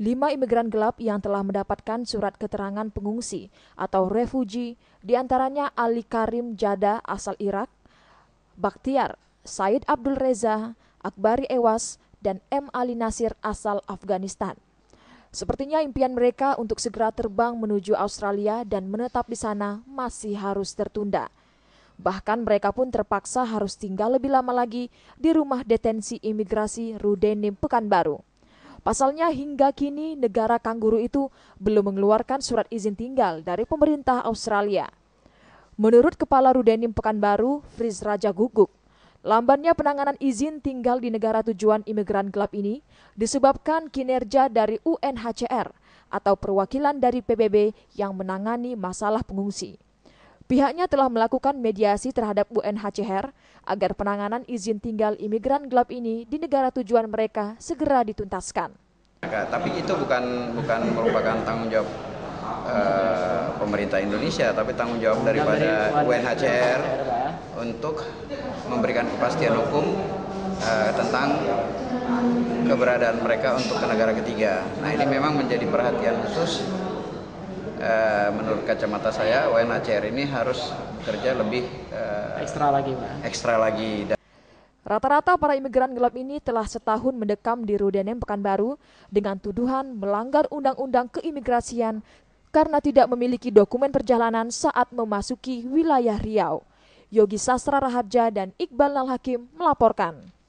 Lima imigran gelap yang telah mendapatkan surat keterangan pengungsi atau refugi, diantaranya Ali Karim Jada asal Irak, Baktiar, Said Abdul Reza, Akbari Ewas, dan M. Ali Nasir asal Afghanistan. Sepertinya impian mereka untuk segera terbang menuju Australia dan menetap di sana masih harus tertunda. Bahkan mereka pun terpaksa harus tinggal lebih lama lagi di rumah detensi imigrasi Rudenim Pekanbaru. Pasalnya hingga kini negara kanguru itu belum mengeluarkan surat izin tinggal dari pemerintah Australia. Menurut Kepala Rudenim Pekanbaru, Fris Raja Guguk, lambannya penanganan izin tinggal di negara tujuan imigran gelap ini disebabkan kinerja dari UNHCR atau perwakilan dari PBB yang menangani masalah pengungsi. Pihaknya telah melakukan mediasi terhadap UNHCR agar penanganan izin tinggal imigran gelap ini di negara tujuan mereka segera dituntaskan. Tapi itu bukan bukan merupakan tanggung jawab uh, pemerintah Indonesia, tapi tanggung jawab daripada UNHCR untuk memberikan kepastian hukum uh, tentang keberadaan mereka untuk ke negara ketiga. Nah ini memang menjadi perhatian khusus Eh, menurut kacamata saya UNHCR ini harus bekerja lebih eh, ekstra lagi, Pak. Ekstra lagi. Rata-rata para imigran gelap ini telah setahun mendekam di Rudenem Pekanbaru dengan tuduhan melanggar undang-undang keimigrasian karena tidak memiliki dokumen perjalanan saat memasuki wilayah Riau. Yogi Sastra Raharja dan Iqbal Nalhakim melaporkan.